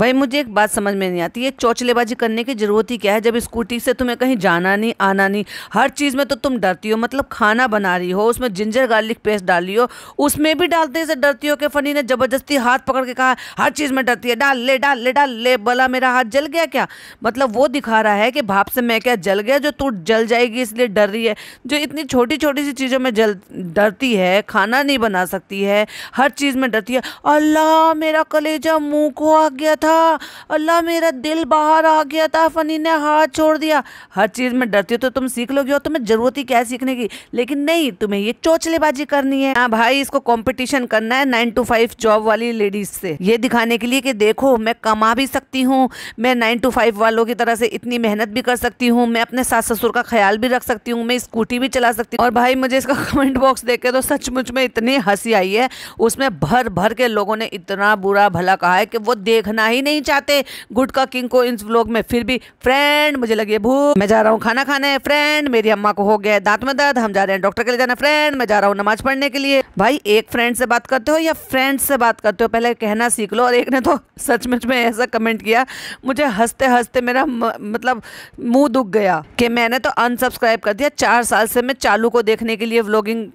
भाई मुझे एक बात समझ में नहीं आती है चौचलेबाजी करने की ज़रूरत ही क्या है जब स्कूटी से तुम्हें कहीं जाना नहीं आना नहीं हर चीज़ में तो तुम डरती हो मतलब खाना बना रही हो उसमें जिंजर गार्लिक पेस्ट डाली हो उसमें भी डालते से डरती हो कि फनी ने ज़बरदस्ती हाथ पकड़ के कहा हर चीज़ में डरती है डाल ले डाल ले डाल ले बला मेरा हाथ जल गया क्या मतलब वो दिखा रहा है कि भाप से मैं क्या जल गया जो तू जल जाएगी इसलिए डर रही है जो इतनी छोटी छोटी सी चीज़ों में जल डरती है खाना नहीं बना सकती है हर चीज़ में डरती है अल्लाह मेरा कलेजा मुँह को आ गया था अल्लाह मेरा दिल बाहर आ गया था फ़नी ने हाथ छोड़ दिया हर चीज़ में डरती हो तो तुम सीख लोगे और तुम्हें ज़रूरत ही क्या है सीखने की लेकिन नहीं तुम्हें ये चोचलेबाजी करनी है हाँ भाई इसको कॉम्पिटिशन करना है नाइन टू फाइव जॉब वाली लेडीज़ से ये दिखाने के लिए कि देखो मैं कमा भी सकती हूँ मैं नाइन टू फाइव वालों की तरह से इतनी मेहनत भी कर सकती हूँ मैं अपने सास ससुर का ख्याल भी रख सकती हूँ मैं स्कूटी भी चला सकती हूँ और भाई मुझे इसका कमेंट बॉक्स देखे तो सचमुच में इतनी हंसी आई है उसमें भर भर के लोगों ने इतना बुरा भला कहा है कि वो देखना ही नहीं चाहते गुटका किंग को इस व्लॉग में फिर भी फ्रेंड मुझे लगी भूख मैं जा रहा हूँ खाना खाने फ्रेंड मेरी अम्मा को हो गया दांत में दर्द हम जा रहे हैं डॉक्टर के लिए जाना फ्रेंड मैं जा रहा हूँ नमाज पढ़ने के लिए भाई एक फ्रेंड से बात करते हो या फ्रेंड से बात करते हो पहले कहना सीख लो और एक ने तो सचमुच में ऐसा कमेंट किया मुझे हंसते हंसते मेरा मतलब मुंह दुख गया कि मैंने तो अनसब्सक्राइब कर दिया चार साल से मैं चालू को देखने के लिए व्लॉगिंग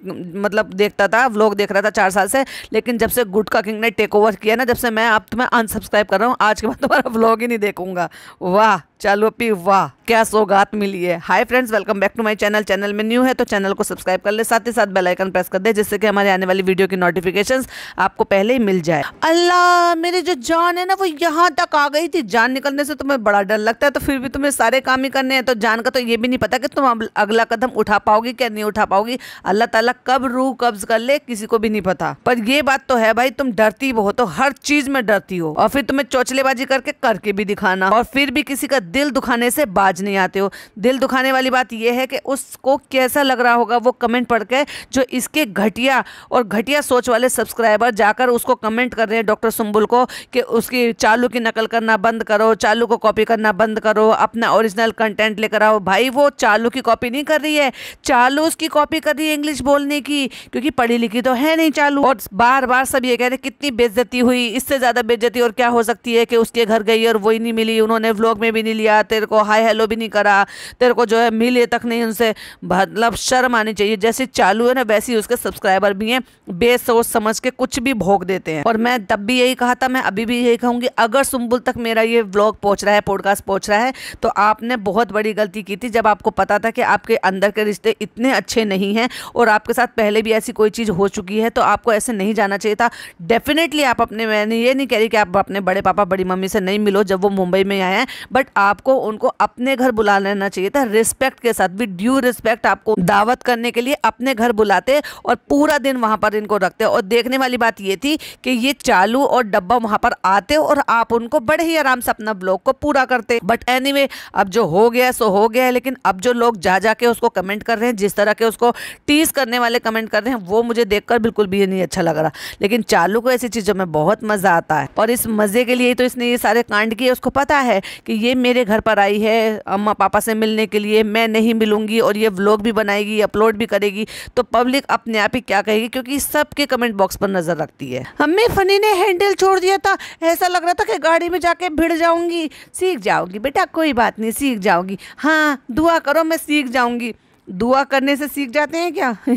मतलब देखता था व्लॉग देख रहा था चार साल से लेकिन जब से गुड का किंग ने टेक ओवर किया ना जब से मैं अब तो मैं अनसब्सक्राइब कर रहा हूँ हूँ आज के बाद तुम्हारा ब्लॉग ही नहीं देखूंगा वाह चलो पी वाह क्या सौगात मिली है hi friends welcome back to my channel channel में न्यू है तो चैनल को सब्सक्राइब कर ले साथ ही साथ बेल आइकन प्रेस कर दे जिससे कि हमारे आने वाली वीडियो की नोटिफिकेशंस आपको पहले ही मिल जाए अल्लाह मेरी जो जान है ना वो यहाँ तक आ गई थी जान निकलने से तुम्हें बड़ा डर लगता है तो फिर भी तुम्हें सारे काम ही करने हैं तो जान का तो ये भी नहीं पता कि तुम अगला कदम उठा पाओगी क्या नहीं उठा पाओगी अल्लाह तला कब रू कब्ज कर ले किसी को भी नहीं पता पर ये बात तो है भाई तुम डरती हो तो हर चीज में डरती हो और फिर तुम्हें चौचलेबाजी करके करके भी दिखाना और फिर भी किसी का दिल दुखाने से बाज नहीं आते हो दिल दुखाने वाली बात यह है कि उसको कैसा लग रहा होगा वो कमेंट पढ़ के जो इसके घटिया और घटिया सोच वाले सब्सक्राइबर जाकर उसको कमेंट कर रहे हैं डॉक्टर सुम्बुल को कि उसकी चालू की नकल करना बंद करो चालू को कॉपी करना बंद करो अपना ओरिजिनल कंटेंट लेकर आओ भाई वो चालू की कॉपी नहीं कर रही है चालू उसकी कॉपी कर रही है इंग्लिश बोलने की क्योंकि पढ़ी लिखी तो है नहीं चालू और बार बार सब ये कह रहे कितनी बेज्जती हुई इससे ज़्यादा बेज्जती और क्या हो सकती है कि उसके घर गई और वही नहीं मिली उन्होंने व्लॉग में भी नहीं लिया तेरे को हाय हेलो भी नहीं करा तेरे को जो है मिले तक नहीं उनसे मतलब शर्म आनी चाहिए जैसे चालू है ना वैसे ही उसके सब्सक्राइबर भी हैं बेसोच समझ के कुछ भी भोग देते हैं और मैं तब भी यही कहा था मैं अभी भी यही कहूँगी अगर सुम्बुल तक मेरा ये ब्लॉग पहुँच रहा है पॉडकास्ट पहुँच रहा है तो आपने बहुत बड़ी गलती की थी जब आपको पता था कि आपके अंदर के रिश्ते इतने अच्छे नहीं हैं और आपके साथ पहले भी ऐसी कोई चीज़ हो चुकी है तो आपको ऐसे नहीं जाना चाहिए था डेफिनेटली आप अपने मैंने ये नहीं कह रही कि आप अपने बड़े पापा बड़ी मम्मी से नहीं मिलो जब वो मुंबई में आए हैं बट आप आपको उनको अपने घर बुला लेना चाहिए था रिस्पेक्ट के साथ भी ड्यू रिस्पेक्ट आपको दावत करने के लिए अपने घर बुलाते और पूरा दिन वहां पर इनको रखते और देखने वाली बात ये थी कि ये चालू और डब्बा वहां पर आते और आप उनको बड़े ही आराम से अपना ब्लॉग को पूरा करते बट एनी अब जो हो गया सो हो गया लेकिन अब जो लोग जा जाके उसको कमेंट कर रहे हैं जिस तरह के उसको टीस करने वाले कमेंट कर रहे हैं वो मुझे देखकर बिल्कुल भी नहीं अच्छा लग रहा लेकिन चालू को ऐसी चीज़ों में बहुत मज़ा आता है और इस मज़े के लिए तो इसने ये सारे कांड किए उसको पता है कि ये मेरे मेरे घर पर आई है अम्मा पापा से मिलने के लिए मैं नहीं मिलूंगी और ये व्लॉग भी बनाएगी अपलोड भी करेगी तो पब्लिक अपने आप ही क्या कहेगी क्योंकि सबके कमेंट बॉक्स पर नज़र रखती है हमें फनी ने हैंडल छोड़ दिया था ऐसा लग रहा था कि गाड़ी में जाके भिड़ जाऊंगी सीख जाओगी बेटा कोई बात नहीं सीख जाओगी हाँ दुआ करो मैं सीख जाऊंगी दुआ करने से सीख जाते हैं क्या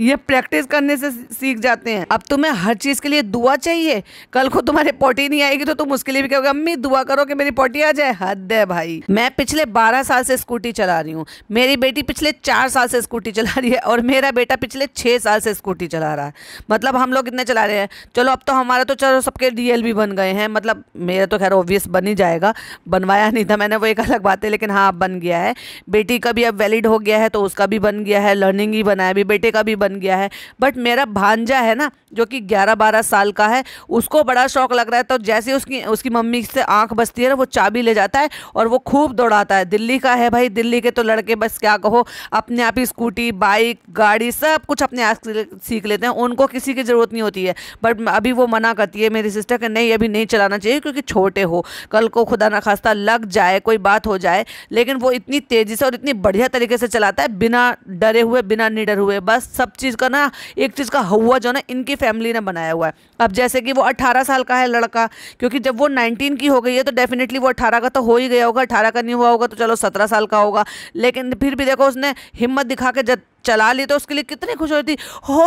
ये प्रैक्टिस करने से सीख जाते हैं अब तुम्हें हर चीज़ के लिए दुआ चाहिए कल को तुम्हारे पोटी नहीं आएगी तो तुम उसके लिए भी कहोगे अम्मी दुआ करो कि मेरी पोटी आ जाए हद है भाई मैं पिछले बारह साल से स्कूटी चला रही हूँ मेरी बेटी पिछले चार साल से स्कूटी चला रही है और मेरा बेटा पिछले छः साल से स्कूटी चला रहा है मतलब हम लोग इतने चला रहे हैं चलो अब तो हमारा तो चलो सबके डी बन गए हैं मतलब मेरा तो खैर ऑब्वियस बन ही जाएगा बनवाया नहीं था मैंने वो एक अलग बात है लेकिन हाँ अब बन गया है बेटी का भी अब वैलिड हो गया है तो उस उसका भी बन गया है लर्निंग ही बनाया भी अभी बेटे का भी बन गया है बट मेरा भांजा है ना जो कि ग्यारह बारह साल का है उसको बड़ा शौक लग रहा है तो जैसे उसकी उसकी मम्मी से आँख बसती है ना वो चाबी ले जाता है और वो खूब दौड़ाता है दिल्ली का है भाई दिल्ली के तो लड़के बस क्या कहो अपने आप ही स्कूटी बाइक गाड़ी सब कुछ अपने आप सीख लेते हैं उनको किसी की ज़रूरत नहीं होती है बट अभी वो मना करती है मेरी सिस्टर के नहीं अभी नहीं चलाना चाहिए क्योंकि छोटे हो कल को खुदा ना खास्ता लग जाए कोई बात हो जाए लेकिन वो इतनी तेज़ी से और इतनी बढ़िया तरीके से चलाता है बिना डरे हुए बिना निडर हुए बस सब चीज़ का ना एक चीज़ का हवा जो ना इनकी फैमिली ने बनाया हुआ है अब जैसे कि वो अट्ठारह साल का है लड़का क्योंकि जब वो नाइनटीन की हो गई है तो डेफिनेटली वो अट्ठारह का तो हो ही गया होगा अट्ठारह का नहीं हुआ होगा तो चलो सत्रह साल का होगा लेकिन फिर भी देखो उसने हिम्मत दिखा के जब चला ली तो उसके लिए कितनी खुश होती हो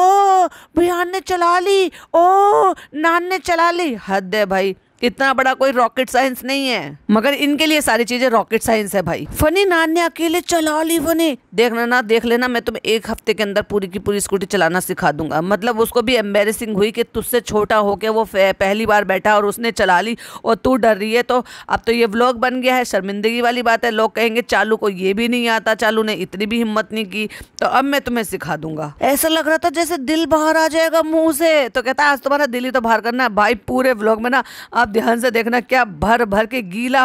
भैया ने चला ली ओ नान ने चला ली हद है भाई इतना बड़ा कोई रॉकेट साइंस नहीं है मगर इनके लिए सारी चीजें रॉकेट साइंस है भाई फनी नान ने अकेले चला ली फनी देखना ना देख लेना मैं तुम्हें एक हफ्ते के अंदर पूरी की पूरी स्कूटी चलाना सिखा दूंगा मतलब उसको भी एम्बेसिंग हुई कि तुझसे छोटा होके वो पहली बार बैठा और उसने चला ली और तू डर रही है तो अब तो ये ब्लॉग बन गया है शर्मिंदगी वाली बात है लोग कहेंगे चालू को ये भी नहीं आता चालू ने इतनी भी हिम्मत नहीं की तो अब मैं तुम्हें सिखा दूंगा ऐसा लग रहा था जैसे दिल बाहर आ जाएगा मुंह से तो कहता आज तुम्हारा दिल ही तो बाहर करना भाई पूरे ब्लॉग में ना अब आप ध्यान से देखना क्या भर भर के गीला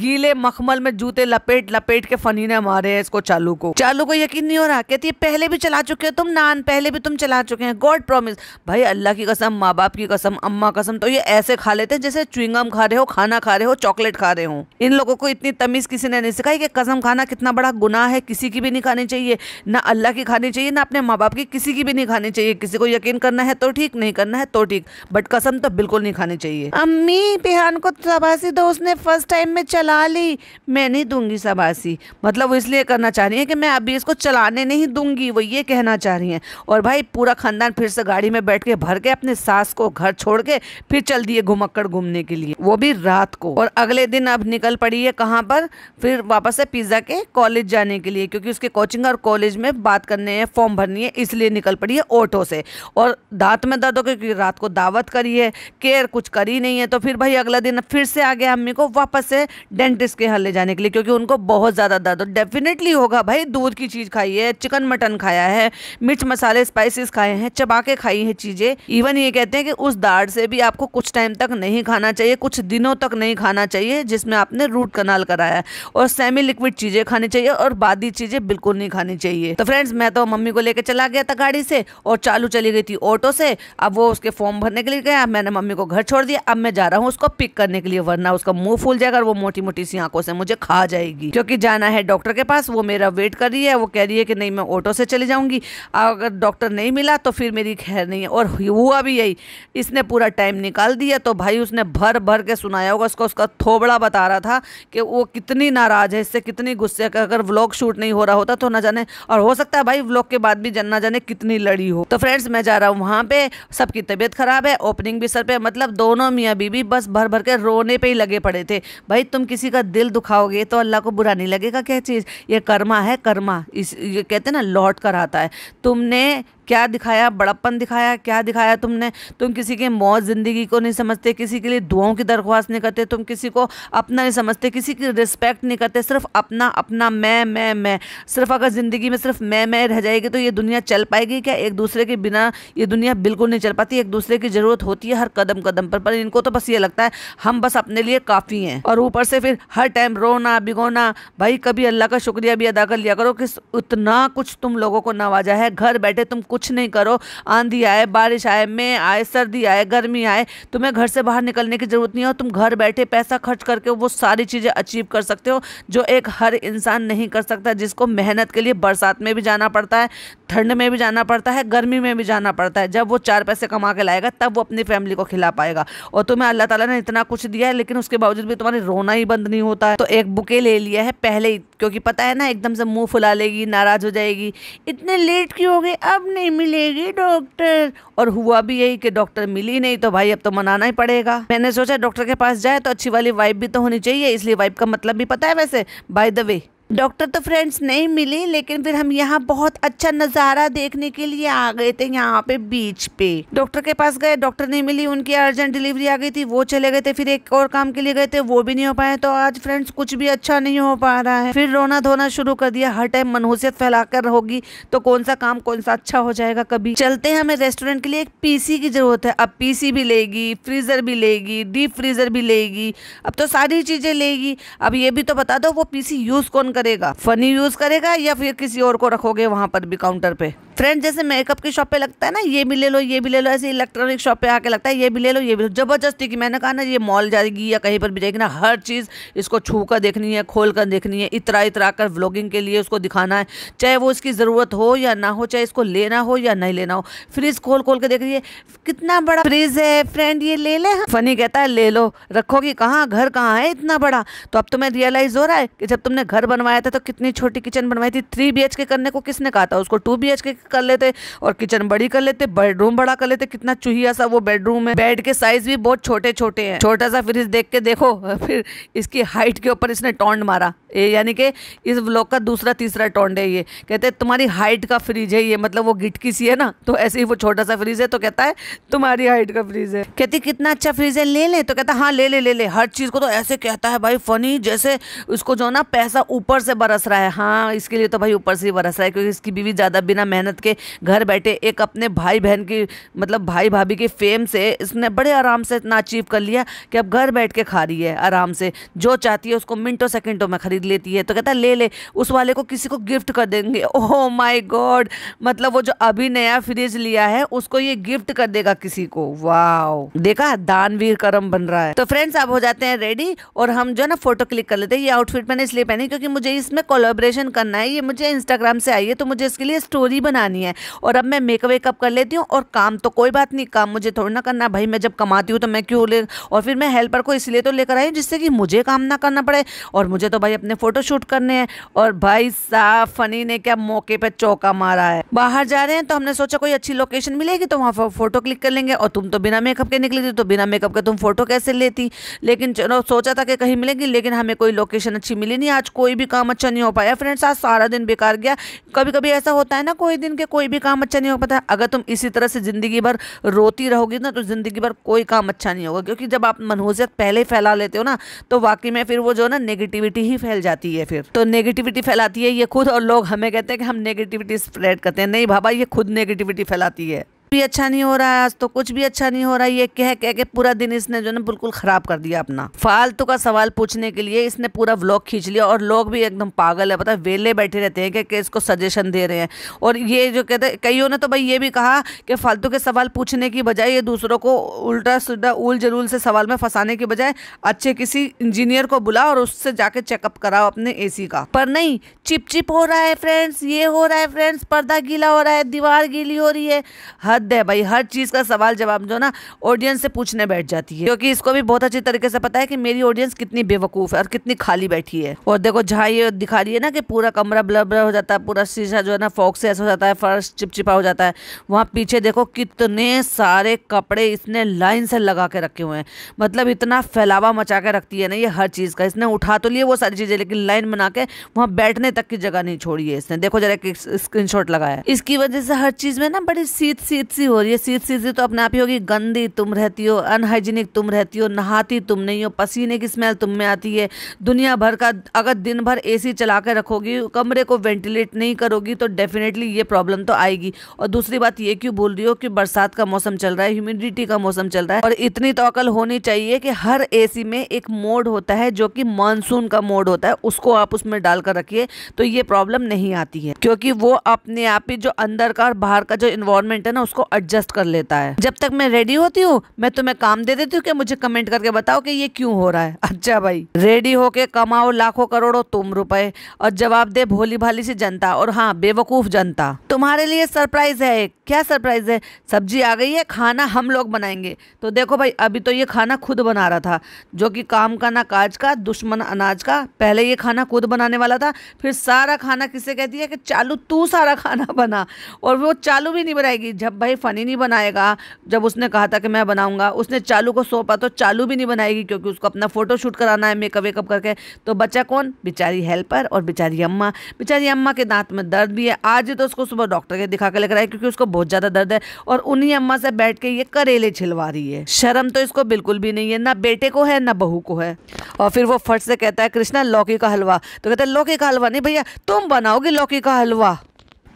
गीले मखमल में जूते लपेट लपेट के फनीने मारे हैं इसको चालू को चालू को यकीन नहीं हो रहा कहती है पहले भी चला चुके हो तुम नान पहले भी तुम चला चुके हैं गॉड प्रॉमिस भाई अल्लाह की कसम माँ बाप की कसम अम्मा कसम तो ये ऐसे खा लेते हैं जैसे चुईंगम खा रहे हो खाना खा रहे हो चॉकलेट खा रहे हो इन लोगों को इतनी तमीज़ किसी ने नहीं सिखाई कि कसम खाना कितना बड़ा गुनाह है किसी की भी नहीं खानी चाहिए ना अल्लाह की खानी चाहिए ना अपने माँ बाप की किसी की भी नहीं खानी चाहिए किसी को यकीन करना है तो ठीक नहीं करना है तो ठीक बट कसम तो बिल्कुल नहीं खानी चाहिए अम्मी नहीं बिहान को शाबाशी दो तो उसने फर्स्ट टाइम में चला ली मैं नहीं दूंगी शाबाशी मतलब वो इसलिए करना चाह रही है कि मैं अभी इसको चलाने नहीं दूंगी वो ये कहना चाह रही है और भाई पूरा ख़ानदान फिर से गाड़ी में बैठ के भर के अपने सास को घर छोड़ के फिर चल दिए घुमक्कड़ घूमने के लिए वो भी रात को और अगले दिन अब निकल पड़ी है कहाँ पर फिर वापस से पिज़्ज़ा के कॉलेज जाने के लिए क्योंकि उसके कोचिंग और कॉलेज में बात करने है फॉर्म भरनी है इसलिए निकल पड़ी है ऑटो से और दांत में दर्द हो क्योंकि रात को दावत करी है केयर कुछ करी नहीं है तो फिर फिर भाई अगला दिन फिर से आ गया अम्मी को वापस से डेंटिस्ट के यहाँ ले जाने के लिए क्योंकि उनको बहुत ज़्यादा दर्द हो डेफिनेटली होगा भाई दूध की चीज़ खाई है चिकन मटन खाया है मिर्च मसाले स्पाइसेस खाए हैं चबा के खाई है चीज़ें इवन ये कहते हैं कि उस दाढ़ से भी आपको कुछ टाइम तक नहीं खाना चाहिए कुछ दिनों तक नहीं खाना चाहिए जिसमें आपने रूट कनाल कराया है और सेमी लिक्विड चीज़ें खानी चाहिए और बादी चीज़ें बिल्कुल नहीं खानी चाहिए तो फ्रेंड्स मैं तो मम्मी को लेकर चला गया था गाड़ी से और चालू चली गई थी ऑटो से अब वो उसके फॉर्म भरने के लिए गया मैंने मम्मी को घर छोड़ दिया अब मैं जा रहा हूँ हूँ उसको पिक करने के लिए वरना उसका मुंह फूल जाएगा और वो मोटी मोटी सी आंखों से मुझे खा जाएगी क्योंकि जाना है डॉक्टर के पास वो मेरा वेट कर रही है वो कह रही है कि नहीं मैं ऑटो से चली जाऊंगी अगर डॉक्टर नहीं मिला तो फिर मेरी खैर नहीं है और हुआ भी यही इसने पूरा टाइम निकाल दिया तो भाई उसने भर भर के सुनाया होगा उसका उसका थोबड़ा बता रहा था कि वो कितनी नाराज़ है इससे कितनी गुस्से का अगर व्लॉग शूट नहीं हो रहा होता तो ना जाने और हो सकता है भाई व्लॉग के बाद भी ना जाने कितनी लड़ी हो तो फ्रेंड्स मैं जा रहा हूँ वहाँ पे सबकी तबीयत ख़राब है ओपनिंग भी सर पे मतलब दोनों मियाँ बीबी बस भर भर के रोने पे ही लगे पड़े थे भाई तुम किसी का दिल दुखाओगे तो अल्लाह को बुरा नहीं लगेगा क्या चीज़ ये कर्मा है कर्मा इस ये कहते हैं ना लौट कर आता है तुमने क्या दिखाया बड़प्पन दिखाया क्या दिखाया तुमने तुम किसी के मौत ज़िंदगी को नहीं समझते किसी के लिए दुआओं की दरख्वास्त नहीं करते तुम किसी को अपना नहीं समझते किसी की रिस्पेक्ट नहीं करते सिर्फ अपना अपना मैं मैं मैं सिर्फ अगर ज़िंदगी में सिर्फ मैं मैं रह जाएगी तो ये दुनिया चल पाएगी क्या एक दूसरे के बिना ये दुनिया बिल्कुल नहीं चल पाती एक दूसरे की ज़रूरत होती है हर कदम कदम पर पर इनको तो बस ये लगता है हम बस अपने लिए काफ़ी हैं और ऊपर से फिर हर टाइम रोना भिगोना भाई कभी अल्लाह का शुक्रिया भी अदा कर लिया करो कि इतना कुछ तुम लोगों को नवाजा है घर बैठे तुम कुछ नहीं करो आंधी आए बारिश आए मैं आए सर्दी आए गर्मी आए तुम्हें घर से बाहर निकलने की ज़रूरत नहीं हो तुम घर बैठे पैसा खर्च करके वो सारी चीज़ें अचीव कर सकते हो जो एक हर इंसान नहीं कर सकता जिसको मेहनत के लिए बरसात में भी जाना पड़ता है ठंड में भी जाना पड़ता है गर्मी में भी जाना पड़ता है जब वो चार पैसे कमा के लाएगा तब वो अपनी फैमिली को खिला पाएगा और तुम्हें अल्लाह ताला ने इतना कुछ दिया है लेकिन उसके बावजूद भी तुम्हारे रोना ही बंद नहीं होता है तो एक बुके ले लिया है पहले ही क्योंकि पता है ना एकदम से मुंह फुला लेगी नाराज़ हो जाएगी इतने लेट क्यों हो गए अब नहीं नहीं मिलेगी डॉक्टर और हुआ भी यही कि डॉक्टर मिली नहीं तो भाई अब तो मनाना ही पड़ेगा मैंने सोचा डॉक्टर के पास जाए तो अच्छी वाली वाइफ भी तो होनी चाहिए इसलिए वाइफ का मतलब भी पता है वैसे बाय द वे डॉक्टर तो फ्रेंड्स नहीं मिली लेकिन फिर हम यहाँ बहुत अच्छा नज़ारा देखने के लिए आ गए थे यहाँ पे बीच पे डॉक्टर के पास गए डॉक्टर नहीं मिली उनकी अर्जेंट डिलीवरी आ गई थी वो चले गए थे फिर एक और काम के लिए गए थे वो भी नहीं हो पाए तो आज फ्रेंड्स कुछ भी अच्छा नहीं हो पा रहा है फिर रोना धोना शुरू कर दिया हर टाइम मनहूसियत फैलाकर होगी तो कौन सा काम कौन सा अच्छा हो जाएगा कभी चलते हैं हमें रेस्टोरेंट के लिए एक पीसी की जरूरत है अब पीसी भी लेगी फ्रीजर भी लेगी डीप फ्रीजर भी लेगी अब तो सारी चीजें लेगी अब ये भी तो बता दो वो पीसी यूज कौन करेगा फनी यूज करेगा या फिर किसी और को रखोगे वहां पर भी काउंटर पे फ्रेंड जैसे मेकअप की शॉप पे लगता है ना ये भी ले लो ये भी ले लो ऐसे इलेक्ट्रॉनिक शॉप पे आके लगता है ये भी ले लो ये भी लो जबरदस्ती की मैंने कहा ना ये मॉल जाएगी या कहीं पर भी जाएगी ना हर चीज़ इसको छू कर देखनी है खोल कर देखनी है इतरा इतरा कर व्लॉगिंग के लिए उसको दिखाना है चाहे वो इसकी ज़रूरत हो या ना हो चाहे इसको लेना हो या नहीं लेना हो फ्रिज खोल खोल के देख रही है कितना बड़ा फ्रिज है फ्रेंड ये ले लें फनी कहता है ले लो रखोगी कहाँ घर कहाँ है इतना बड़ा तो अब तुम्हें रियलाइज़ हो रहा है कि जब तुमने घर बनवाया था तो कितनी छोटी किचन बनवाई थी थ्री बी करने को किसने कहा था उसको टू बी कर लेते और किचन बड़ी कर लेते बेडरूम बड़ा कर लेते कितना चूहिया सा वो बेडरूम है बेड के साइज भी बहुत छोटे छोटे हैं छोटा सा फ्रिज देख के देखो फिर इसकी हाइट के ऊपर इसने टोंड मारा यानी कि इस ब्लॉक का दूसरा तीसरा टोंड है ये कहते हैं तुम्हारी हाइट का फ्रिज है ये मतलब वो गिटकी सी है ना तो ऐसे ही वो छोटा सा फ्रिज है तो कहता है तुम्हारी हाइट का फ्रिज है कहती कितना अच्छा फ्रिज है ले ले तो कहता हाँ ले ले ले ले हर चीज़ को तो ऐसे कहता है भाई फ़नी जैसे उसको जो ना पैसा ऊपर से बरस रहा है हाँ इसके लिए तो भाई ऊपर से ही बरस रहा है क्योंकि इसकी बीवी ज़्यादा बिना मेहनत के घर बैठे एक अपने भाई बहन की मतलब भाई भाभी के फेम से इसने बड़े आराम से इतना अचीव कर लिया कि अब घर बैठ के खा रही है आराम से जो चाहती है उसको मिनटों सेकेंडों में खरीद खरीद लेती है तो कहता है ले ले उस वाले को किसी को गिफ्ट कर देंगे ओह माय गॉड मतलब वो जो अभी नया फ्रिज लिया है उसको ये गिफ्ट कर देगा किसी को वाह देखा दानवीर कर्म बन रहा है तो फ्रेंड्स आप हो जाते हैं रेडी और हम जो ना फोटो क्लिक कर लेते हैं ये आउटफिट मैंने इसलिए पहनी क्योंकि मुझे इसमें कोलोब्रेशन करना है ये मुझे इंस्टाग्राम से आई है तो मुझे इसके लिए स्टोरी बनानी है और अब मैं मेकअप वेकअप कर लेती हूँ और काम तो कोई बात नहीं काम मुझे थोड़ा ना करना भाई मैं जब कमाती हूँ तो मैं क्यों ले और फिर मैं हेल्पर को इसलिए तो लेकर आई जिससे कि मुझे काम ना करना पड़े और मुझे तो भाई अपने ने शूट करने हैं और भाई साहब फनी ने क्या मौके पर चौका मारा है बाहर जा रहे हैं तो हमने सोचा कोई अच्छी लोकेशन मिलेगी तो वहाँ पर फोटो क्लिक कर लेंगे और तुम तो बिना मेकअप के निकली थी तो बिना मेकअप के तुम फोटो कैसे लेती लेकिन चलो सोचा था कि कहीं मिलेगी लेकिन हमें कोई लोकेशन अच्छी मिली नहीं आज कोई भी काम अच्छा नहीं हो पाया फ्रेंड्स आज सारा दिन बेकार गया कभी कभी ऐसा होता है ना कोई दिन के कोई भी काम अच्छा नहीं हो पाता अगर तुम इसी तरह से ज़िंदगी भर रोती रहोगी ना तो ज़िंदगी भर कोई काम अच्छा नहीं होगा क्योंकि जब आप मनहूसियत पहले फैला लेते हो ना तो वाकई में फिर वो जो ना नेगेटिविटी ही फैल जाती है फिर तो नेगेटिविटी फैलाती है ये खुद और लोग हमें कहते हैं कि हम नेगेटिविटी स्प्रेड करते हैं नहीं बाबा ये खुद नेगेटिविटी फैलाती है भी अच्छा नहीं हो रहा है आज तो कुछ भी अच्छा नहीं हो रहा है ये कह कह के पूरा दिन इसने जो ना बिल्कुल ख़राब कर दिया अपना फालतू का सवाल पूछने के लिए इसने पूरा व्लॉग खींच लिया और लोग भी एकदम पागल है पता वेले बैठे रहते हैं क्या इसको सजेशन दे रहे हैं और ये जो कहते हैं कईयों ने तो भाई ये भी कहा कि फालतू के सवाल पूछने की बजाय ये दूसरों को उल्टा सीधा उल जलूल से सवाल में फंसाने की बजाय अच्छे किसी इंजीनियर को बुला और उससे जाके चेकअप कराओ अपने एसी का पर नहीं चिपचिप हो रहा है फ्रेंड्स ये हो रहा है फ्रेंड्स पर्दा गीला हो रहा है दीवार गीली हो रही है हद हद है भाई हर चीज़ का सवाल जवाब जो ना ऑडियंस से पूछने बैठ जाती है क्योंकि इसको भी बहुत अच्छी तरीके से पता है कि मेरी ऑडियंस कितनी बेवकूफ़ है और कितनी खाली बैठी है और देखो जहाँ ये दिखा रही है ना कि पूरा कमरा ब्लर ब्लर हो जाता है पूरा शीशा जो है ना फॉक से ऐसा हो जाता है फर्श चिपचिपा हो जाता है वहाँ पीछे देखो कितने सारे कपड़े इसने लाइन से लगा के रखे हुए हैं मतलब इतना फैलावा मचा के रखती है ना ये हर चीज़ का इसने उठा तो लिए वो सारी चीज़ें लेकिन लाइन बना के वहाँ बैठने तक की जगह नहीं छोड़ी है इसने देखो जरा स्क्रीन शॉट लगाया इसकी वजह से हर चीज़ में ना बड़ी सीध सी सीत सी हो रही है सीत सी सी तो अपने आप ही होगी गंदी तुम रहती हो अनहाइजीनिक तुम रहती हो नहाती तुम नहीं हो पसीने की स्मेल तुम में आती है दुनिया भर का अगर दिन भर एसी चला कर रखोगी कमरे को वेंटिलेट नहीं करोगी तो डेफिनेटली ये प्रॉब्लम तो आएगी और दूसरी बात ये क्यों बोल रही हो कि बरसात का मौसम चल रहा है ह्यूमिडिटी का मौसम चल रहा है और इतनी तो अकल होनी चाहिए कि हर एसी में एक मोड होता है जो कि मानसून का मोड होता है उसको आप उसमें डाल कर रखिए तो ये प्रॉब्लम नहीं आती है क्योंकि वो अपने आप ही जो अंदर का और बाहर का जो इन्वायरमेंट है ना उसको एडजस्ट कर लेता है जब तक मैं रेडी होती हूँ मैं तुम्हें काम दे देती हूँ कि मुझे कमेंट करके बताओ कि ये क्यों हो रहा है अच्छा भाई रेडी होके कमाओ लाखों करोड़ों तुम रुपए और जवाब दे भोली भाली सी जनता और हाँ बेवकूफ जनता तुम्हारे लिए सरप्राइज है एक क्या सरप्राइज है सब्जी आ गई है खाना हम लोग बनाएंगे तो देखो भाई अभी तो ये खाना खुद बना रहा था जो कि काम का ना काज का दुश्मन अनाज का पहले ये खाना खुद बनाने वाला था फिर सारा खाना किसे कहती है कि चालू तू सारा खाना बना और वो चालू भी नहीं बनाएगी जब भाई फ़नी नहीं बनाएगा जब उसने कहा था कि मैं बनाऊंगा उसने चालू को सौंपा तो चालू भी नहीं बनाएगी क्योंकि उसको अपना फ़ोटो शूट कराना है मेकअप वेकअप करके तो बच्चा कौन बेचारी हेल्पर और बेचारी अम्मा बेचारी अम्मा के दांत में दर्द भी है आज ही तो उसको सुबह डॉक्टर के दिखा के लेकर आए क्योंकि उसको बहुत ज़्यादा दर्द है और उन्हीं अम्मा से बैठ के ये करेले छिलवा रही है शर्म तो इसको बिल्कुल भी नहीं है ना बेटे को है ना बहू को है और फिर वो फट से कहता है कृष्णा लौकी का हलवा तो कहता है लौकी का हलवा नहीं भैया तुम बनाओगे लौकी का हलवा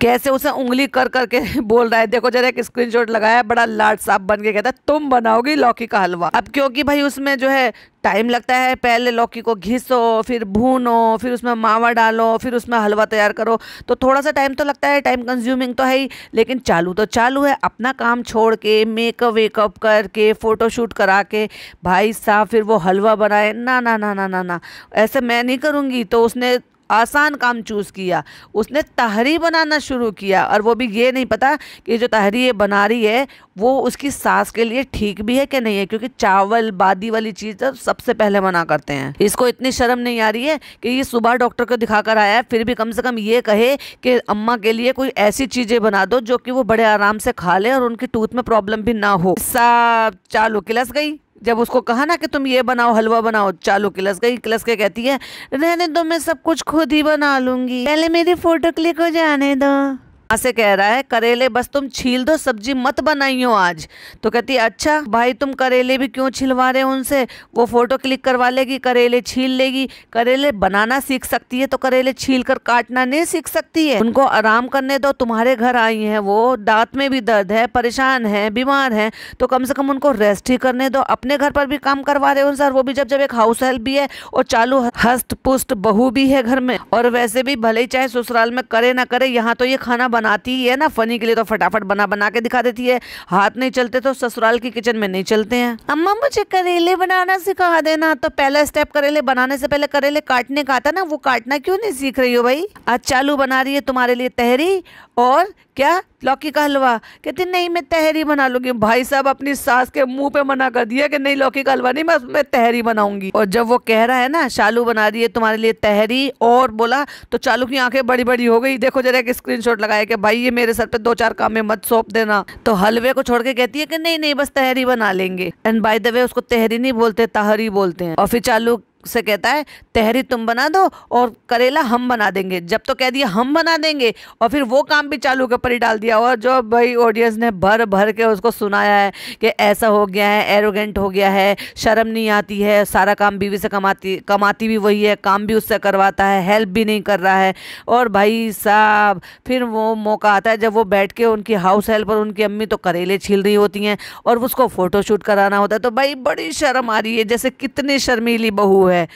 कैसे उसे उंगली कर करके बोल रहा है देखो जरा एक स्क्रीनशॉट लगाया बड़ा लाड साफ बन के कहता है तुम बनाओगी लौकी का हलवा अब क्योंकि भाई उसमें जो है टाइम लगता है पहले लौकी को घिसो फिर भूनो फिर उसमें मावा डालो फिर उसमें हलवा तैयार करो तो थोड़ा सा टाइम तो लगता है टाइम कंज्यूमिंग तो है ही लेकिन चालू तो चालू है अपना काम छोड़ के मेकअप वेकअप करके फ़ोटोशूट करा के भाई साहब फिर वो हलवा बनाए ना ना ना ना ना ना ऐसे मैं नहीं करूँगी तो उसने आसान काम चूज़ किया उसने तहरी बनाना शुरू किया और वो भी ये नहीं पता कि जो तहरी ये बना रही है वो उसकी सांस के लिए ठीक भी है कि नहीं है क्योंकि चावल बादी वाली चीज़ तो सबसे पहले मना करते हैं इसको इतनी शर्म नहीं आ रही है कि ये सुबह डॉक्टर को दिखाकर आया है फिर भी कम से कम ये कहे कि अम्मा के लिए कोई ऐसी चीज़ें बना दो जो कि वो बड़े आराम से खा लें और उनकी टूथ में प्रॉब्लम भी ना हो सब चालू किलस गई जब उसको कहा ना कि तुम ये बनाओ हलवा बनाओ चालू क्लस गई क्लस के कहती है रहने दो मैं सब कुछ खुद ही बना लूंगी पहले मेरी फ़ोटो क्लिक हो जाने दो से कह रहा है करेले बस तुम छील दो सब्जी मत बनाई हो आज तो कहती है अच्छा भाई तुम करेले भी क्यों छिलवा रहे हो उनसे वो फ़ोटो क्लिक करवा लेगी करेले छील लेगी करेले बनाना सीख सकती है तो करेले छील कर काटना नहीं सीख सकती है उनको आराम करने दो तुम्हारे घर आई है वो दांत में भी दर्द है परेशान है बीमार है तो कम से कम उनको रेस्ट ही करने दो अपने घर पर भी काम करवा रहे हो सर वो भी जब जब एक हाउस हेल्प भी है और चालू हस्त पुष्ट बहू भी है घर में और वैसे भी भले ही चाहे ससुराल में करे ना करे यहाँ तो ये खाना बनाती ही है ना फनी के लिए तो फटाफट बना बना के दिखा देती है हाथ नहीं चलते तो ससुराल की किचन में नहीं चलते हैं अम्मा मुझे करेले बनाना सिखा देना तो पहला स्टेप करेले बनाने से पहले करेले काटने का आता ना वो काटना क्यों नहीं सीख रही हो भाई आज चालू बना रही है तुम्हारे लिए तहरी और क्या लौकी का हलवा कहती नहीं मैं तहरी बना लूंगी भाई साहब अपनी सास के मुंह पे मना कर दिया कि नहीं लौकी का हलवा नहीं मैं मैं तहरी बनाऊंगी और जब वो कह रहा है ना शालू बना रही है तुम्हारे लिए तहरी और बोला तो चालू की आंखें बड़ी बड़ी हो गई देखो जरा एक स्क्रीन लगाया कि भाई ये मेरे सर पे दो चार काम में मत सौंप देना तो हलवे को छोड़ के कहती है कि नहीं नहीं बस तहरी बना लेंगे एंड बाई द वे उसको तहरी नहीं बोलते तहरी बोलते हैं और फिर चालू से कहता है तहरी तुम बना दो और करेला हम बना देंगे जब तो कह दिया हम बना देंगे और फिर वो काम भी चालू के ऊपर ही डाल दिया और जो भाई ऑडियंस ने भर भर के उसको सुनाया है कि ऐसा हो गया है एरोगेंट हो गया है शर्म नहीं आती है सारा काम बीवी से कमाती कमाती भी वही है काम भी उससे करवाता है हेल्प भी नहीं कर रहा है और भाई साहब फिर वो मौका आता है जब वो बैठ के उनकी हाउस हेल्प और उनकी अम्मी तो करेले छील रही होती हैं और उसको फ़ोटोशूट कराना होता है तो भाई बड़ी शर्म आ रही है जैसे कितनी शर्मीली बहू है है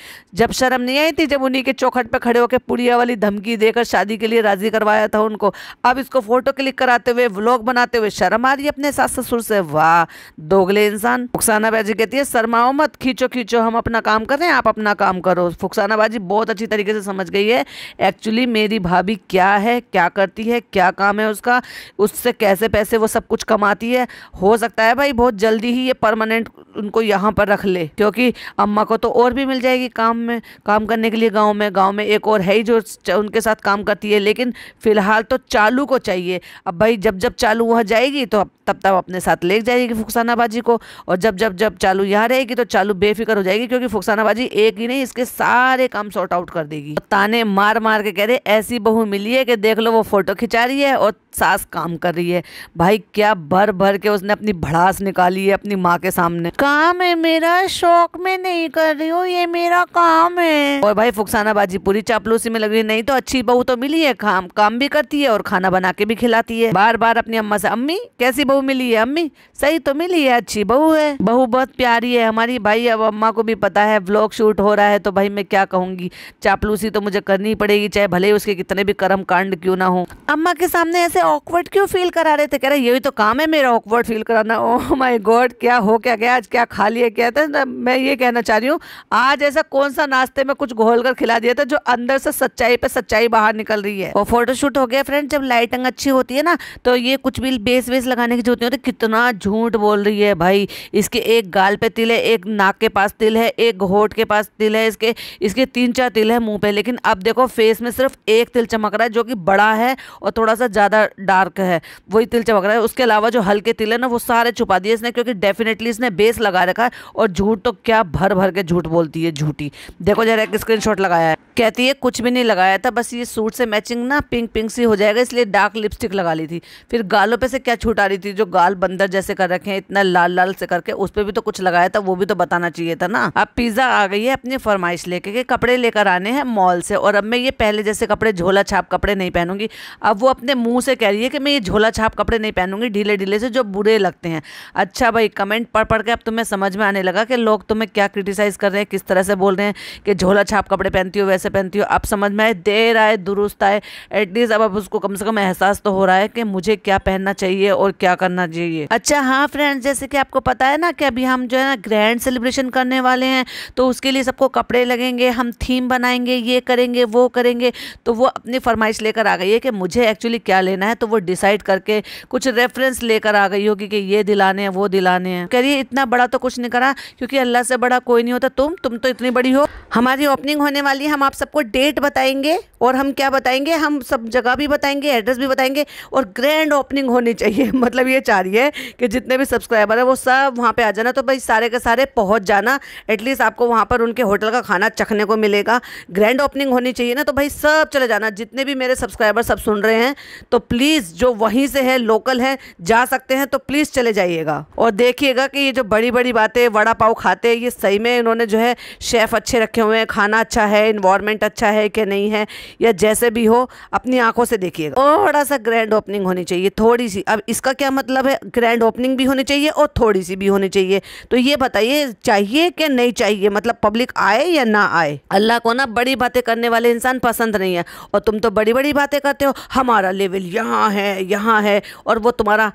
जब शर्म नहीं आई थी जब उन्हीं के चौखट पर खड़े होकर पुड़िया वाली धमकी देकर शादी के लिए राज़ी करवाया था उनको अब इसको फ़ोटो क्लिक कराते हुए व्लॉग बनाते हुए शर्म आ रही है अपने सास ससुर से वाह दोगले इंसान फुकसाना बाजी कहती है शर्माओ मत खींचो खींचो हम अपना काम कर रहे हैं आप अपना काम करो फुकसाना बाजी बहुत अच्छी तरीके से समझ गई है एक्चुअली मेरी भाभी क्या है क्या करती है क्या काम है उसका उससे कैसे पैसे वो सब कुछ कमाती है हो सकता है भाई बहुत जल्दी ही ये परमानेंट उनको यहाँ पर रख ले क्योंकि अम्मा को तो और भी मिल जाएगी काम में काम करने के लिए गांव में गांव में एक और है ही जो उनके साथ काम करती है लेकिन फ़िलहाल तो चालू को चाहिए अब भाई जब जब चालू वहाँ जाएगी तो तब तब अपने साथ ले जाएगी फुकसाना को और जब जब जब चालू यहाँ रहेगी तो चालू बेफिक्र हो जाएगी क्योंकि फुकसाना एक ही नहीं इसके सारे काम सॉर्ट आउट कर देगी ताने मार मार के कह रहे ऐसी बहू मिली है कि देख लो वो फोटो खिंचा रही है और सास काम कर रही है भाई क्या भर भर के उसने अपनी भड़ास निकाली है अपनी माँ के सामने काम है मेरा शौक में नहीं कर रही हूँ ये मेरा काम है और भाई फुकसाना बाजी पूरी चापलूसी में लग रही नहीं तो अच्छी बहू तो मिली है काम काम भी करती है और खाना बना के भी खिलाती है बार बार अपनी अम्मा से अम्मी कैसी बहू मिली है अम्मी सही तो मिली है अच्छी बहू है बहू बहुत प्यारी है हमारी भाई अब अम्मा को भी पता है ब्लॉग शूट हो रहा है तो भाई मैं क्या कहूंगी चापलूसी तो मुझे करनी पड़ेगी चाहे भले उसके कितने भी कर्म कांड क्यों ना हो अम्मा के सामने ऐसे ऑकवर्ड क्यों फील करा रहे थे कह रहे यही तो काम है मेरा ऑकवर्ड फील कराना ओह माई गॉड क्या हो क्या गया आज क्या खा लिया क्या था मैं ये कहना चाह रही हूँ आज जैसा कौन सा नाश्ते में कुछ घोल कर खिला दिया था जो अंदर से सच्चाई पे सच्चाई बाहर निकल रही है और फोटोशूट हो गया फ्रेंड जब लाइटिंग अच्छी होती है ना तो ये कुछ भी बेस वेस लगाने की जरूरत नहीं होती कितना झूठ बोल रही है भाई इसके एक गाल पे तिल है एक नाक के पास तिल है एक घोट के पास तिल है इसके इसके तीन चार तिल है मुंह पे लेकिन अब देखो फेस में सिर्फ एक तिल चमक रहा है जो कि बड़ा है और थोड़ा सा ज़्यादा डार्क है वही तिल चमक रहा है उसके अलावा जो हल्के तिल है ना वो सारे छुपा दिए इसने क्योंकि डेफिनेटली इसने बेस लगा रखा है और झूठ तो क्या भर भर के झूठ बोलती है झूठी देखो जरा एक स्क्रीनशॉट लगाया है कहती है कुछ भी नहीं लगाया था बस ये सूट से मैचिंग ना पिंक पिंक सी हो जाएगा इसलिए डार्क लिपस्टिक लगा ली थी फिर गालों पे से क्या आ रही थी जो गाल बंदर जैसे कर रखे हैं इतना लाल लाल से करके उस पर भी तो कुछ लगाया था वो भी तो बताना चाहिए था ना अब पिज़्ज़ा आ गई है अपनी फरमाइश लेके के कपड़े लेकर आने हैं मॉल से और अब मैं ये पहले जैसे कपड़े झोला छाप कपड़े नहीं पहनूंगी अब वो अपने मुँह से कह रही है कि मैं ये झोला छाप कपड़े नहीं पहनूंगी ढीले ढीले से जो बुरे लगते हैं अच्छा भाई कमेंट पढ़ पढ़ के अब तुम्हें समझ में आने लगा कि लोग तुम्हें क्या क्रिटिसाइज़ कर रहे हैं किस तरह से बोल रहे हैं कि झोला छाप कपड़े पहनती हो वैसे कैसे पहनती हो आप समझ में आए देर आए दुरुस्त आए एटलीस्ट अब अब उसको कम से कम एहसास तो हो रहा है कि मुझे क्या पहनना चाहिए और क्या करना चाहिए अच्छा हाँ फ्रेंड्स जैसे कि आपको पता है ना कि अभी हम जो है ना ग्रैंड सेलिब्रेशन करने वाले हैं तो उसके लिए सबको कपड़े लगेंगे हम थीम बनाएंगे ये करेंगे वो करेंगे तो वो अपनी फरमाइश लेकर आ गई है कि मुझे एक्चुअली क्या लेना है तो वो डिसाइड करके कुछ रेफरेंस लेकर आ गई होगी कि ये दिलाने हैं वो दिलाने हैं कह रही है इतना बड़ा तो कुछ नहीं करा क्योंकि अल्लाह से बड़ा कोई नहीं होता तुम तुम तो इतनी बड़ी हो हमारी ओपनिंग होने वाली है हम आप सबको डेट बताएंगे और हम क्या बताएंगे हम सब जगह भी बताएंगे एड्रेस भी बताएंगे और ग्रैंड ओपनिंग होनी चाहिए मतलब ये चाह रही है कि जितने भी सब्सक्राइबर हैं वो सब वहाँ पे आ जाना तो भाई सारे के सारे पहुँच जाना एटलीस्ट आपको वहाँ पर उनके होटल का खाना चखने को मिलेगा ग्रैंड ओपनिंग होनी चाहिए ना तो भाई सब चले जाना जितने भी मेरे सब्सक्राइबर सब सुन रहे हैं तो प्लीज़ जो वहीं से है लोकल है जा सकते हैं तो प्लीज़ चले जाइएगा और देखिएगा कि ये जो बड़ी बड़ी बातें वड़ा पाव खाते हैं ये सही में इन्होंने जो है शेफ़ अच्छे रखे हुए हैं खाना अच्छा है इन्वॉर्म इन्वायरमेंट अच्छा है कि नहीं है या जैसे भी हो अपनी आंखों से देखिएगा थोड़ा सा ग्रैंड ओपनिंग होनी चाहिए थोड़ी सी अब इसका क्या मतलब है ग्रैंड ओपनिंग भी होनी चाहिए और थोड़ी सी भी होनी चाहिए तो ये बताइए चाहिए कि नहीं चाहिए मतलब पब्लिक आए या ना आए अल्लाह को ना बड़ी बातें करने वाले इंसान पसंद नहीं है और तुम तो बड़ी बड़ी बातें करते हो हमारा लेवल यहाँ है यहाँ है और वो तुम्हारा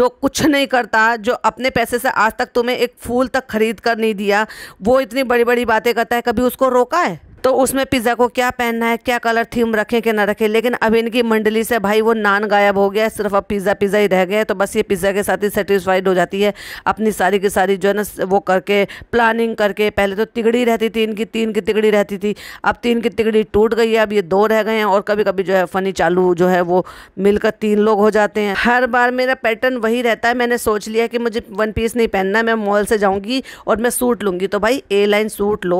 जो कुछ नहीं करता जो अपने पैसे से आज तक तुम्हें एक फूल तक खरीद कर नहीं दिया वो इतनी बड़ी बड़ी बातें करता है कभी उसको रोका है तो उसमें पिज़्ज़ा को क्या पहनना है क्या कलर थीम रखें कि ना रखें लेकिन अब इनकी मंडली से भाई वो नान गायब हो गया सिर्फ अब पिज़्ज़ा पिज़्ज़ा ही रह गया तो बस ये पिज़्ज़ा के साथ ही सेटिस्फाइड हो जाती है अपनी सारी की सारी जो है ना वो करके प्लानिंग करके पहले तो तिगड़ी रहती थी इनकी तीन की तिगड़ी रहती थी अब तीन की तिगड़ी टूट गई है अब ये दो रह गए हैं और कभी कभी जो है फ़नी चालू जो है वो मिलकर तीन लोग हो जाते हैं हर बार मेरा पैटर्न वही रहता है मैंने सोच लिया कि मुझे वन पीस नहीं पहनना मैं मॉल से जाऊँगी और मैं सूट लूँगी तो भाई ए लाइन सूट लो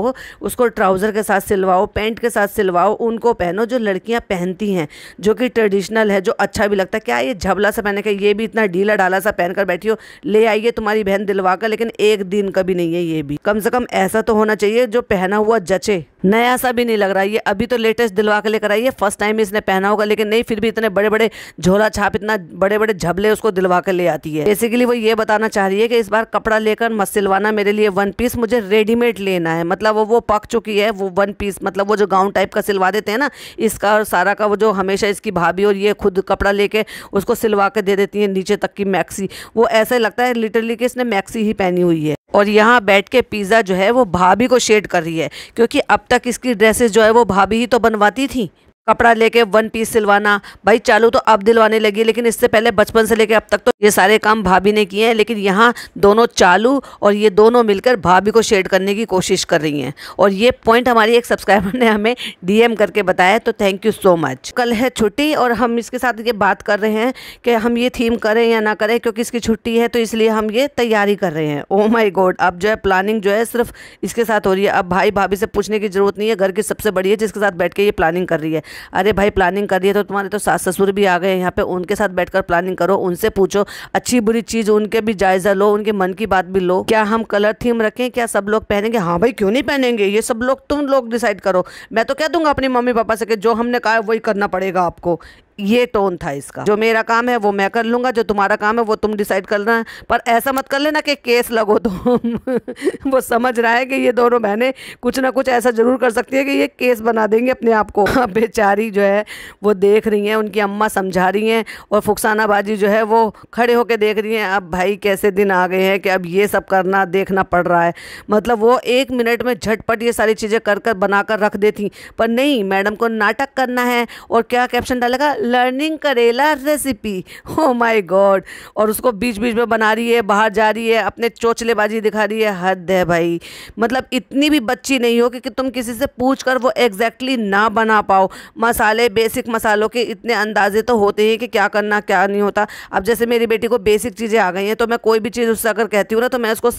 उसको ट्राउज़र के साथ सिलवाओ पैंट के साथ सिलवाओ उनको पहनो जो लड़कियाँ पहनती हैं जो कि ट्रेडिशनल है जो अच्छा भी लगता है क्या ये झबला सा पहने का ये भी इतना ढीला ढाला सा पहन कर बैठी हो ले आइए तुम्हारी बहन दिलवा कर लेकिन एक दिन का भी नहीं है ये भी कम से कम ऐसा तो होना चाहिए जो पहना हुआ जचे नया सा भी नहीं लग रहा ये अभी तो लेटेस्ट दिलवा के लेकर आई है फर्स्ट टाइम इसने पहना होगा लेकिन नहीं फिर भी इतने बड़े बड़े झोला छाप इतना बड़े बड़े झबले उसको दिलवा कर ले आती है बेसिकली वो ये बताना चाह रही है कि इस बार कपड़ा लेकर मत सिलवाना मेरे लिए वन पीस मुझे रेडीमेड लेना है मतलब वो वो पक चुकी है वो वन पीस मतलब वो जो गाउन टाइप का सिलवा देते हैं ना इसका और सारा का वो जो हमेशा इसकी भाभी और ये खुद कपड़ा लेके उसको सिलवा के दे देती हैं नीचे तक की मैक्सी वो ऐसे लगता है लिटरली कि इसने मैक्सी ही पहनी हुई है और यहाँ बैठ के पिज़्ज़ा जो है वो भाभी को शेड कर रही है क्योंकि अब तक इसकी ड्रेसेस जो है वो भाभी ही तो बनवाती थी कपड़ा लेके वन पीस सिलवाना भाई चालू तो अब दिलवाने लगी लेकिन इससे पहले बचपन से लेके अब तक तो ये सारे काम भाभी ने किए हैं लेकिन यहाँ दोनों चालू और ये दोनों मिलकर भाभी को शेड करने की कोशिश कर रही हैं और ये पॉइंट हमारी एक सब्सक्राइबर ने हमें डीएम करके बताया तो थैंक यू सो मच कल है छुट्टी और हम इसके साथ ये बात कर रहे हैं कि हम ये थीम करें या ना करें क्योंकि इसकी छुट्टी है तो इसलिए हम ये तैयारी कर रहे हैं ओ माई गॉड अब जो है प्लानिंग जो है सिर्फ इसके साथ हो रही है अब भाई भाभी से पूछने की जरूरत नहीं है घर की सबसे बड़ी है जिसके साथ बैठ के ये प्लानिंग कर रही है अरे भाई प्लानिंग कर रही है तो तुम्हारे तो सास ससुर भी आ गए यहाँ पे उनके साथ बैठकर प्लानिंग करो उनसे पूछो अच्छी बुरी चीज़ उनके भी जायज़ा लो उनके मन की बात भी लो क्या हम कलर थीम रखें क्या सब लोग पहनेंगे हाँ भाई क्यों नहीं पहनेंगे ये सब लोग तुम लोग डिसाइड करो मैं तो कह दूंगा अपनी मम्मी पापा से कि जो हमने कहा वही करना पड़ेगा आपको ये टोन था इसका जो मेरा काम है वो मैं कर लूंगा जो तुम्हारा काम है वो तुम डिसाइड करना है पर ऐसा मत कर लेना कि केस लगो तुम वो समझ रहा है कि ये दोनों बहनें कुछ ना कुछ ऐसा ज़रूर कर सकती है कि ये केस बना देंगे अपने आप को बेचारी जो है वो देख रही हैं उनकी अम्मा समझा रही हैं और फुकसाना बाजी जो है वो खड़े होकर देख रही हैं अब भाई कैसे दिन आ गए हैं कि अब ये सब करना देखना पड़ रहा है मतलब वो एक मिनट में झटपट ये सारी चीज़ें कर कर बना कर रख देती पर नहीं मैडम को नाटक करना है और क्या कैप्शन डालेगा लर्निंग करेला रेसिपी हो माई गॉड और उसको बीच बीच में बना रही है बाहर जा रही है अपने चोचलेबाजी दिखा रही है हद है भाई मतलब इतनी भी बच्ची नहीं हो कि, कि तुम किसी से पूछ कर वो एग्जैक्टली ना बना पाओ मसाले बेसिक मसालों के इतने अंदाजे तो होते हैं कि क्या करना क्या नहीं होता अब जैसे मेरी बेटी को बेसिक चीज़ें आ गई हैं तो मैं कोई भी चीज़ उससे अगर कहती हूँ ना तो मैं उसको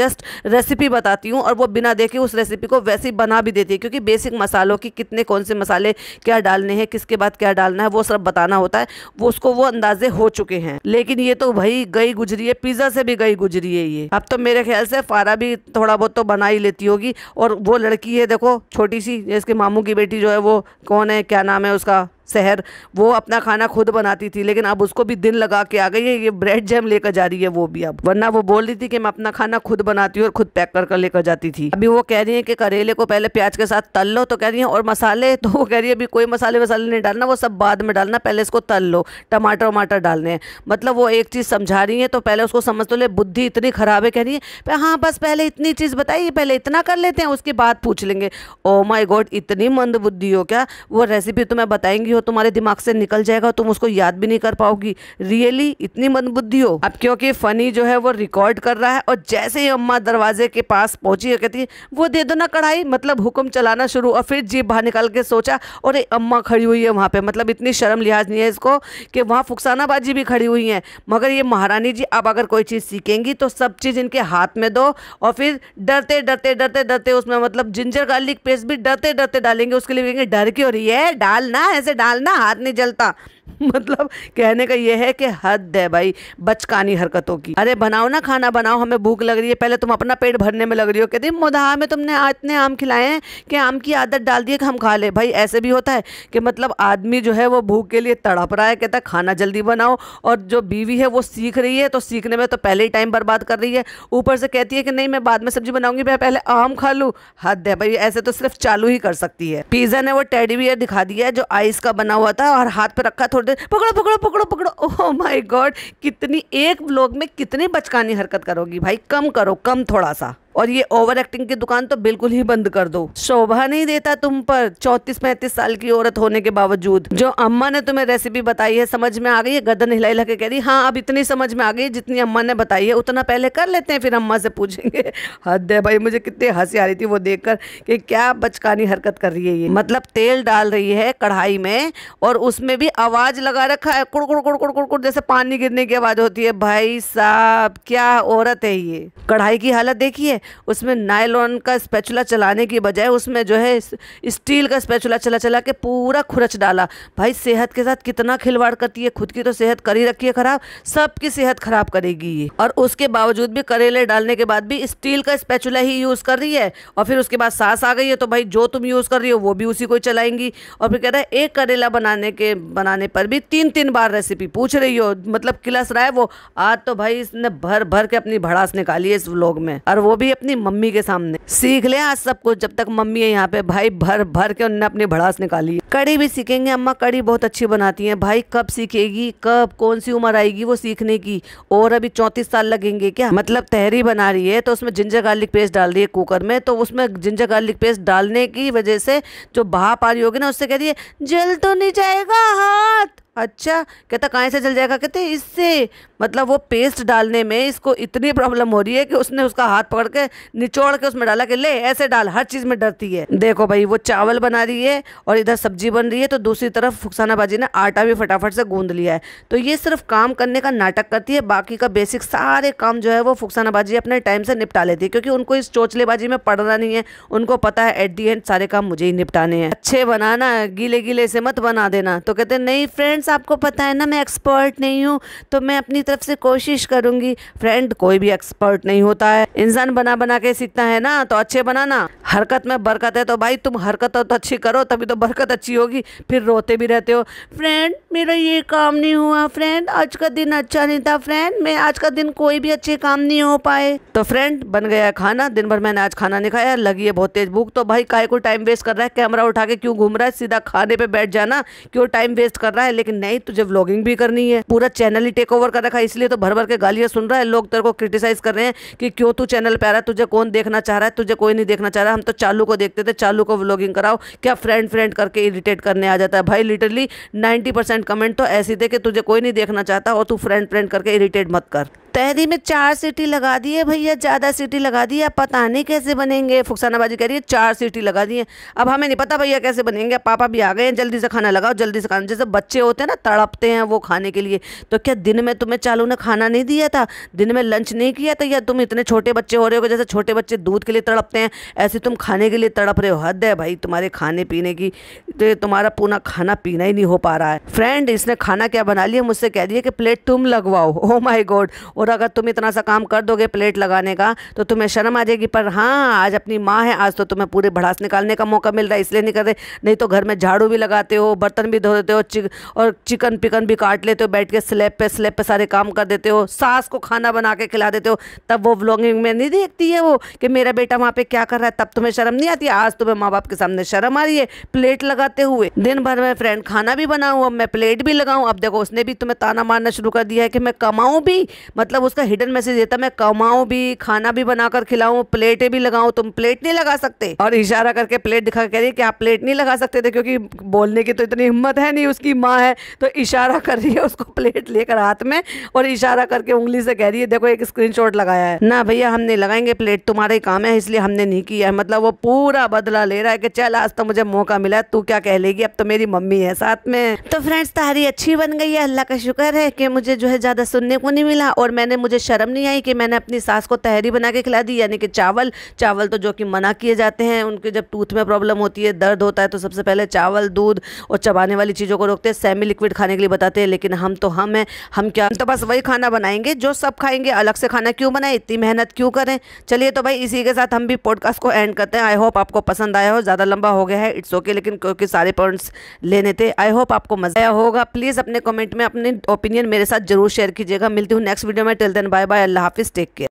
जस्ट रेसिपी बताती हूँ और वो बिना देखे उस रेसिपी को वैसे ही बना भी देती है क्योंकि बेसिक मसालों की कितने कौन से मसाले क्या डालने हैं किसके बाद क्या डालना बनाना है वो सब बताना होता है वो उसको वो अंदाजे हो चुके हैं लेकिन ये तो भाई गई गुजरी है पिज़्ज़ा से भी गई गुजरी है ये अब तो मेरे ख्याल से फारा भी थोड़ा बहुत तो बना ही लेती होगी और वो लड़की है देखो छोटी सी इसके मामू की बेटी जो है वो कौन है क्या नाम है उसका शहर वो अपना खाना खुद बनाती थी लेकिन अब उसको भी दिन लगा के आ गई है ये ब्रेड जैम लेकर जा रही है वो भी अब वरना वो बोल रही थी कि मैं अपना खाना खुद बनाती हूँ और खुद पैक कर कर लेकर जाती थी अभी वो कह रही है कि करेले को पहले प्याज के साथ तल लो तो कह रही है और मसाले तो वो कह रही है अभी कोई मसाले वसाले नहीं डालना वो सब बाद में डालना पहले इसको तल लो टमाटर वमाटर डालने हैं मतलब वो एक चीज़ समझा रही है तो पहले उसको समझ तो ले बुद्धि इतनी ख़राब है कह रही है हाँ बस पहले इतनी चीज़ बताइए पहले इतना कर लेते हैं उसके बाद पूछ लेंगे ओ माई गॉड इतनी मंद बुद्धि हो क्या वो रेसिपी तो मैं बताएंगी हो तुम्हारे दिमाग से निकल जाएगा तुम उसको याद भी नहीं कर पाओगी रियली इतनी मनबुद्धि हो अब क्योंकि फनी जो है वो रिकॉर्ड कर रहा है और जैसे ही अम्मा दरवाजे के पास पहुंची कहती है वो दे दो ना कढ़ाई मतलब हुक्म चलाना शुरू और फिर जीप बाहर निकाल के सोचा और अम्मा खड़ी हुई है वहां पे मतलब इतनी शर्म लिहाज नहीं है इसको कि वहाँ फुकसानाबाजी भी खड़ी हुई है मगर ये महारानी जी अब अगर कोई चीज़ सीखेंगी तो सब चीज़ इनके हाथ में दो और फिर डरते डरते डरते डरते उसमें मतलब जिंजर गार्लिक पेस्ट भी डरते डरते डालेंगे उसके लिए डर क्यों रही है डालना ऐसे डालना हाथ नहीं जलता मतलब कहने का ये है कि हद है भाई बचकानी हरकतों की अरे बनाओ ना खाना बनाओ हमें भूख लग रही है पहले तुम अपना पेट भरने में लग रही हो कहते मुदहा में तुमने इतने आम खिलाए हैं कि आम की आदत डाल दी है कि हम खा ले भाई ऐसे भी होता है कि मतलब आदमी जो है वो भूख के लिए तड़प रहा है कहता है खाना जल्दी बनाओ और जो बीवी है वो सीख रही है तो सीखने में तो पहले ही टाइम बर्बाद कर रही है ऊपर से कहती है कि नहीं मैं बाद में सब्जी बनाऊंगी मैं पहले आम खा लूँ हद है भाई ऐसे तो सिर्फ चालू ही कर सकती है पिज़्ज़ा ने वो टेडी बियर दिखा दिया है जो आइस का बना हुआ था और हाथ पर रखा थोड़ी देर पकड़ो पकड़ो पकड़ो पकड़ो ओह माय गॉड कितनी एक लोग में कितनी बचकानी हरकत करोगी भाई कम करो कम थोड़ा सा और ये ओवर एक्टिंग की दुकान तो बिल्कुल ही बंद कर दो शोभा नहीं देता तुम पर चौतीस पैंतीस साल की औरत होने के बावजूद जो अम्मा ने तुम्हें रेसिपी बताई है समझ में आ गई है गदन हिलाई लगे के कह रही हाँ अब इतनी समझ में आ गई जितनी अम्मा ने बताई है उतना पहले कर लेते हैं फिर अम्मा से पूछेंगे हद है भाई मुझे कितनी हंसी आ रही थी वो देख कर कि क्या बचकानी हरकत कर रही है ये मतलब तेल डाल रही है कढ़ाई में और उसमें भी आवाज लगा रखा है कुड़ कुड़ कुड़ कुड़ कुड़ कुड़ जैसे पानी गिरने की आवाज होती है भाई साहब क्या औरत है ये कढ़ाई की हालत देखिए उसमें नायलॉन का स्पैचुला चलाने की बजाय उसमें जो है स्टील का स्पैचुला चला चला के पूरा खुरच डाला भाई सेहत के साथ कितना खिलवाड़ करती है खुद की तो सेहत कर ही रखी है ख़राब सबकी सेहत ख़राब करेगी ये और उसके बावजूद भी करेले डालने के बाद भी स्टील का स्पैचुला ही यूज़ कर रही है और फिर उसके बाद सास आ गई है तो भाई जो तुम यूज़ कर रही हो वो भी उसी को चलाएंगी और फिर कह रहा है एक करेला बनाने के बनाने पर भी तीन तीन बार रेसिपी पूछ रही हो मतलब किलस रहा है वो आज तो भाई इसने भर भर के अपनी भड़ास निकाली है इस व्लॉग में और वो भी भी अपनी मम्मी के सामने सीख ले आज सब कुछ जब तक मम्मी है यहाँ पे भाई भर भर के उनने अपनी भड़ास निकाली कड़ी भी सीखेंगे अम्मा कड़ी बहुत अच्छी बनाती है भाई कब सीखेगी कब कौन सी उम्र आएगी वो सीखने की और अभी चौंतीस साल लगेंगे क्या मतलब तहरी बना रही है तो उसमें जिंजर गार्लिक पेस्ट डाल रही है कुकर में तो उसमें जिंजर गार्लिक पेस्ट डालने की वजह से जो भाप आ रही होगी ना उससे कह रही है जल तो नहीं जाएगा हाथ अच्छा कहता कहाँ से चल जाएगा कहते इससे मतलब वो पेस्ट डालने में इसको इतनी प्रॉब्लम हो रही है कि उसने उसका हाथ पकड़ के निचोड़ के उसमें डाला कि ले ऐसे डाल हर चीज़ में डरती है देखो भाई वो चावल बना रही है और इधर सब्जी बन रही है तो दूसरी तरफ फुकसाना बाजी ने आटा भी फटाफट से गूंद लिया है तो ये सिर्फ काम करने का नाटक करती है बाकी का बेसिक सारे काम जो है वो फुकसाना बाजी अपने टाइम से निपटा लेती है क्योंकि उनको इस चोचलेबाजी में पड़ना नहीं है उनको पता है एट दी एंड सारे काम मुझे ही निपटाने हैं अच्छे बनाना गीले गीले से मत बना देना तो कहते नहीं फ्रेंड फ्रेंड्स आपको पता है ना मैं एक्सपर्ट नहीं हूँ तो मैं अपनी तरफ से कोशिश करूंगी फ्रेंड कोई भी एक्सपर्ट नहीं होता है इंसान बना बना के सीखता है ना तो अच्छे बनाना हरकत में बरकत है तो भाई तुम हरकत तो अच्छी करो तभी तो बरकत अच्छी होगी फिर रोते भी रहते हो फ्रेंड मेरा ये काम नहीं हुआ फ्रेंड आज का दिन अच्छा नहीं था फ्रेंड मैं आज का दिन कोई भी अच्छे काम नहीं हो पाए तो फ्रेंड बन गया खाना दिन भर मैंने आज खाना नहीं खाया लगी है बहुत तेज भूख तो भाई काय को टाइम वेस्ट कर रहा है कैमरा उठा के क्यों घूम रहा है सीधा खाने पर बैठ जाना क्यों टाइम वेस्ट कर रहा है लेकिन नहीं तुझे व्लॉगिंग भी करनी है पूरा चैनल ही टेक ओवर कर रखा है इसलिए तो भर भर के गालियाँ सुन रहा है लोग तेरे को क्रिटिसाइज कर रहे हैं कि क्यों तू चैनल पे आ रहा है तुझे कौन देखना चाह रहा है तुझे कोई नहीं देखना चाह रहा हम हम तो चालू को देखते थे चालू को व्लॉगिंग कराओ क्या फ्रेंड फ्रेंड करके इरिटेट करने आ जाता है भाई लिटरली नाइन्टी परसेंट कमेंट तो ऐसे थे कि तुझे कोई नहीं देखना चाहता और तू फ्रेंड फ्रेंड करके इरिटेट मत कर तहरी में चार सीटी लगा दी है भैया ज़्यादा सीटी लगा दी है पता नहीं कैसे बनेंगे फुकसानाबाजी कह रही है चार सीटी लगा दी है अब हमें नहीं पता भैया कैसे बनेंगे पापा भी आ गए हैं जल्दी से खाना लगाओ जल्दी से खाना जैसे बच्चे होते हैं ना तड़पते हैं वो खाने के लिए तो क्या दिन में तुम्हें चालू ने खाना नहीं दिया था दिन में लंच नहीं किया था या तुम इतने छोटे बच्चे हो रहे हो जैसे छोटे बच्चे दूध के लिए तड़पते हैं ऐसे तुम खाने के लिए तड़प रहे हो हद है भाई तुम्हारे खाने पीने की तो तुम्हारा पूरा खाना पीना ही नहीं हो पा रहा है फ्रेंड इसने खाना क्या बना लिया मुझसे कह दिया कि प्लेट तुम लगवाओ ओ माई गॉड और अगर तुम इतना सा काम कर दोगे प्लेट लगाने का तो तुम्हें शर्म आ जाएगी पर हाँ आज अपनी माँ है आज तो तुम्हें पूरे भड़ास निकालने का मौका मिल रहा है इसलिए नहीं कर रहे नहीं तो घर में झाड़ू भी लगाते हो बर्तन भी धो देते हो चिक, और चिकन पिकन भी काट लेते हो बैठ के स्लेब पे स्लेब पे सारे काम कर देते हो सास को खाना बना के खिला देते हो तब वो व्लॉगिंग में नहीं देखती है वो कि मेरा बेटा वहाँ पे क्या कर रहा है तब तुम्हें शर्म नहीं आती आज तुम्हें माँ बाप के सामने शर्म आ रही है प्लेट लगाते हुए दिन भर में फ्रेंड खाना भी बनाऊँ अब मैं प्लेट भी लगाऊँ अब देखो उसने भी तुम्हें ताना मारना शुरू कर दिया है कि मैं कमाऊँ भी मतलब मतलब उसका हिडन मैसेज देता मैं कमाऊं भी खाना भी बनाकर खिलाऊ प्लेटें भी लगाऊ तुम प्लेट नहीं लगा सकते और इशारा करके प्लेट दिखा कह रही कि आप प्लेट नहीं लगा सकते थे क्योंकि बोलने की तो इतनी हिम्मत है नहीं उसकी माँ है तो इशारा कर रही है उसको प्लेट लेकर हाथ में और इशारा करके उंगली से कह रही है देखो एक स्क्रीन लगाया है ना भैया हम नहीं लगाएंगे प्लेट तुम्हारा ही काम है इसलिए हमने नहीं किया है मतलब वो पूरा बदला ले रहा है कि चल आज तो मुझे मौका मिला तू क्या कह लेगी अब तो मेरी मम्मी है साथ में तो फ्रेंड्स तहारी अच्छी बन गई है अल्लाह का शुक्र है कि मुझे जो है ज़्यादा सुनने को नहीं मिला और मैं मैंने मुझे शर्म नहीं आई कि मैंने अपनी सास को तहरी बना के खिला दी यानी कि चावल चावल तो जो कि मना किए जाते हैं उनके जब टूथ में प्रॉब्लम होती है दर्द होता है तो सबसे पहले चावल दूध और चबाने वाली चीज़ों को रोकते हैं सेमी लिक्विड खाने के लिए बताते हैं लेकिन हम तो हम हैं हम क्या तो बस वही खाना बनाएंगे जो सब खाएंगे अलग से खाना क्यों बनाए इतनी मेहनत क्यों करें चलिए तो भाई इसी के साथ हम भी पॉडकास्ट को एंड करते हैं आई होप आपको पसंद आया हो ज़्यादा लंबा हो गया है इट्स ओके लेकिन क्योंकि सारे पॉइंट्स लेने थे आई होप आपको मजा आया होगा प्लीज़ अपने कमेंट में अपने ओपिनियन मेरे साथ जरूर शेयर कीजिएगा मिलती हूँ नेक्स्ट वीडियो में टेल देन बाय बाय अल्लाह हाफिज़ टेक केयर